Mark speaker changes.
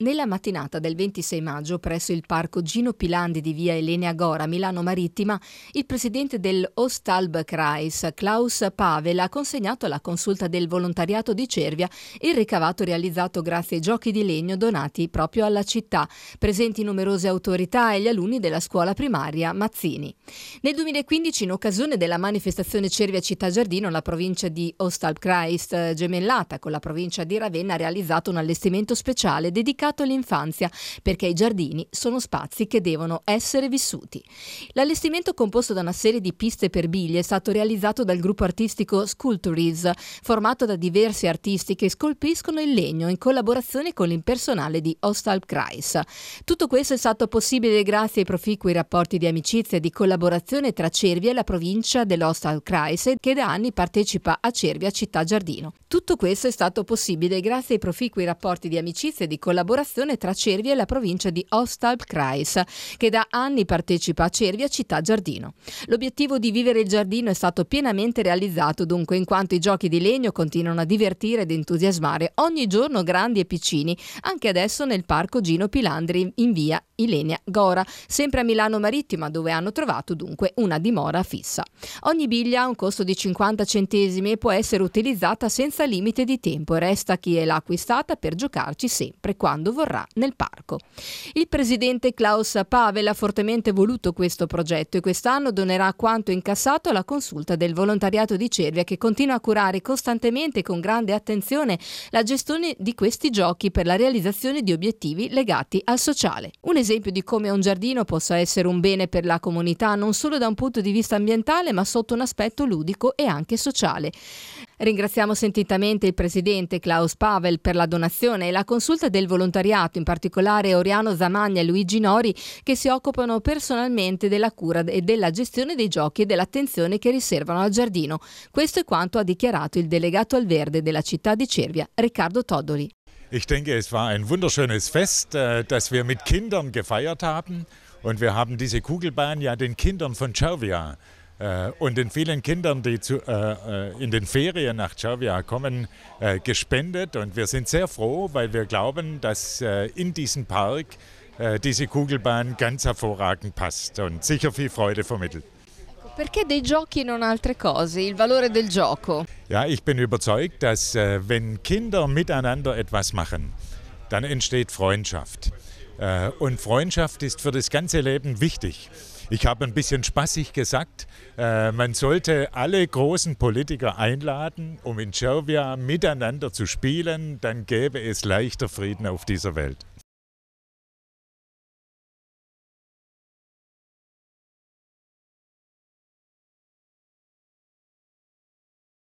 Speaker 1: Nella mattinata del 26 maggio, presso il parco Gino Pilandi di via Elena Gora, Milano Marittima, il presidente del Ostalbkreis, Klaus Pavel, ha consegnato alla consulta del volontariato di Cervia il ricavato realizzato grazie ai giochi di legno donati proprio alla città, presenti numerose autorità e gli alunni della scuola primaria Mazzini. Nel 2015, in occasione della manifestazione Cervia Città Giardino, la provincia di Ostalbkreis, eh, gemellata con la provincia di Ravenna, ha realizzato un allestimento speciale dedicato superato l'infanzia, perché i giardini sono spazi che devono essere vissuti. L'allestimento composto da una serie di piste per biglie è stato realizzato dal gruppo artistico Sculptories, formato da diversi artisti che scolpiscono il legno in collaborazione con l'impersonale di Ostalp Kreis. Tutto questo è stato possibile grazie ai proficui rapporti di amicizia e di collaborazione tra Cervia e la provincia dell'Ostalp Kreis, che da anni partecipa a Cervia Città Giardino. Tutto questo è stato possibile grazie ai proficui rapporti di amicizia e di collaborazione collaborazione tra Cervia e la provincia di Ostalbkreis, che da anni partecipa a Cervia Città Giardino. L'obiettivo di vivere il giardino è stato pienamente realizzato dunque in quanto i giochi di legno continuano a divertire ed entusiasmare ogni giorno grandi e piccini, anche adesso nel parco Gino Pilandri in via Ilenia Gora, sempre a Milano Marittima dove hanno trovato dunque una dimora fissa. Ogni biglia ha un costo di 50 centesimi e può essere utilizzata senza limite di tempo resta chi l'ha acquistata per giocarci sempre quando quando vorrà nel parco. Il presidente Klaus Pavel ha fortemente voluto questo progetto e quest'anno donerà quanto incassato alla consulta del volontariato di Cervia che continua a curare costantemente e con grande attenzione la gestione di questi giochi per la realizzazione di obiettivi legati al sociale. Un esempio di come un giardino possa essere un bene per la comunità non solo da un punto di vista ambientale ma sotto un aspetto ludico e anche sociale. Ringraziamo sentitamente il presidente Klaus Pavel per la donazione e la consulta del volontariato, in particolare Oriano Zamagna e Luigi Nori, che si occupano personalmente della cura e della gestione dei giochi e dell'attenzione che riservano al giardino. Questo è quanto ha dichiarato il delegato al verde della città di Cervia, Riccardo Todoli.
Speaker 2: Ich denke, es war ein wunderschönes Fest, äh, das wir mit Kindern gefeiert haben. Und wir haben diese Kugelbahn ja den Kindern von Cervia Äh, und den vielen Kindern, die zu, äh, äh in den Ferien nach Cervia kommen, äh, gespendet. Und wir sind sehr froh, weil wir glauben, dass äh, in diesen Park diese Kugelbahn ganz hervorragend passt und sicher viel Freude vermittelt.
Speaker 1: Perché dei giochi e non altre cose? Il valore del gioco.
Speaker 2: Ja, ich bin überzeugt, dass wenn Kinder miteinander etwas machen, dann entsteht Freundschaft. und Freundschaft ist für das ganze Leben wichtig. Ich habe ein bisschen spaßig gesagt, äh, man sollte alle großen Politiker einladen, um in Cervia miteinander zu spielen, dann gäbe es leichter Frieden auf dieser Welt.